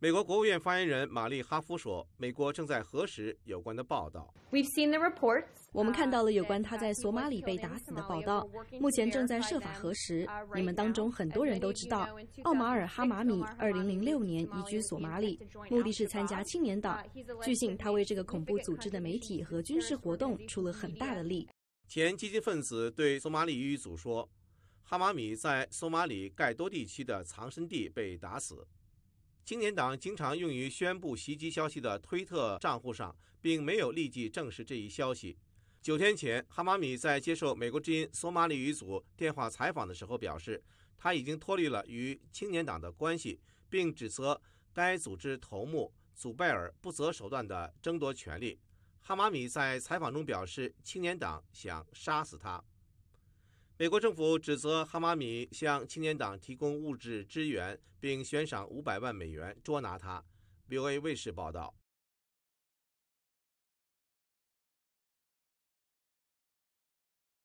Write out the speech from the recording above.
美国国务院发言人玛丽·哈夫说：“美国正在核实有关的报道。我们看到了有关他在索马里被打死的报道，目前正在设法核实。你们当中很多人都知道，奥马尔·哈马米2006年移居索马里，目的是参加青年党。据信，他为这个恐怖组织的媒体和军事活动出了很大的力。前激进分子对索马里语组说，哈马米在索马里盖多地区的藏身地被打死。”青年党经常用于宣布袭击消息的推特账户上，并没有立即证实这一消息。九天前，哈马米在接受美国之音索马里语组电话采访的时候表示，他已经脱离了与青年党的关系，并指责该组织头目祖拜尔不择手段地争夺权力。哈马米在采访中表示，青年党想杀死他。美国政府指责哈马米向青年党提供物质支援，并悬赏五百万美元捉拿他。VOA 卫视报道。